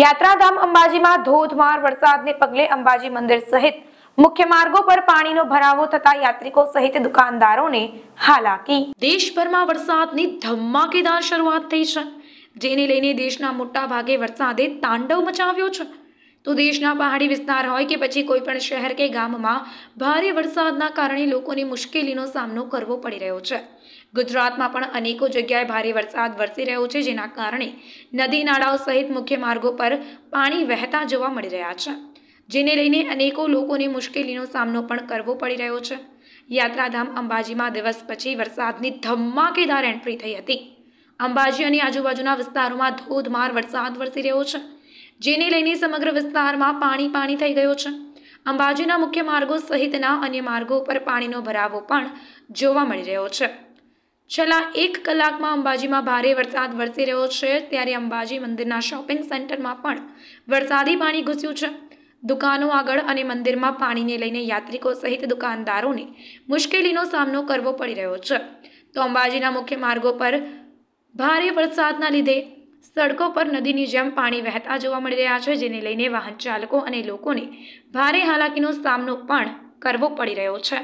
યાત્રાધામ અંબાજીમાં ધોધમાર વરસાદને પગલે અંબાજી મંદિર સહિત મુખ્ય માર્ગો પર પાણીનો ભરાવો થતા યાત્રિકો સહિત દુકાનદારોને હાલાકી દેશભરમાં વરસાદની ધમાકેદાર શરૂઆત થઈ છે જેને લઈને દેશના મોટા ભાગે વરસાદે તાંડવ મચાવ્યો છે તો દેશના પહાડી વિસ્તાર હોય કે પછી કોઈપણ શહેર કે ગામમાં ભારે વરસાદના કારણે લોકોને મુશ્કેલીનો સામનો કરવો પડી રહ્યો છે ગુજરાતમાં પણ અનેકો જગ્યાએ ભારે વરસાદ વરસી રહ્યો છે જેના કારણે નદી નાળાઓ સહિત મુખ્ય માર્ગો પર પાણી વહેતા જોવા મળી રહ્યા છે જેને લઈને અનેકો લોકોને મુશ્કેલીનો સામનો પણ કરવો પડી રહ્યો છે યાત્રાધામ અંબાજીમાં દિવસ પછી વરસાદની ધમાકેદાર એન્ટ્રી થઈ હતી અંબાજી અને આજુબાજુના વિસ્તારોમાં ધોધમાર વરસાદ વરસી રહ્યો છે જેને લઈને સમગ્ર વિસ્તારમાં પાણી પાણી થઈ ગયો છે અંબાજીના મુખ્ય માર્ગો સહિતના અન્ય માર્ગો પર પાણીનો ભરાવો પણ જોવા મળી રહ્યો છે છેલ્લા એક કલાકમાં અંબાજીમાં ભારે વરસાદ વરસી રહ્યો છે ત્યારે અંબાજી મંદિરના શોપિંગ સેન્ટરમાં પણ વરસાદી પાણી ઘૂસ્યું છે દુકાનો આગળ અને મંદિરમાં પાણીને લઈને યાત્રિકો સહિત દુકાનદારોને મુશ્કેલીનો સામનો કરવો પડી રહ્યો છે તો અંબાજીના મુખ્ય માર્ગો પર ભારે વરસાદના લીધે સડકો પર નદીની જેમ પાણી વહેતા જોવા મળી રહ્યા છે જેને લઈને વાહન ચાલકો અને લોકોને ભારે હાલાકીનો સામનો પણ કરવો પડી રહ્યો છે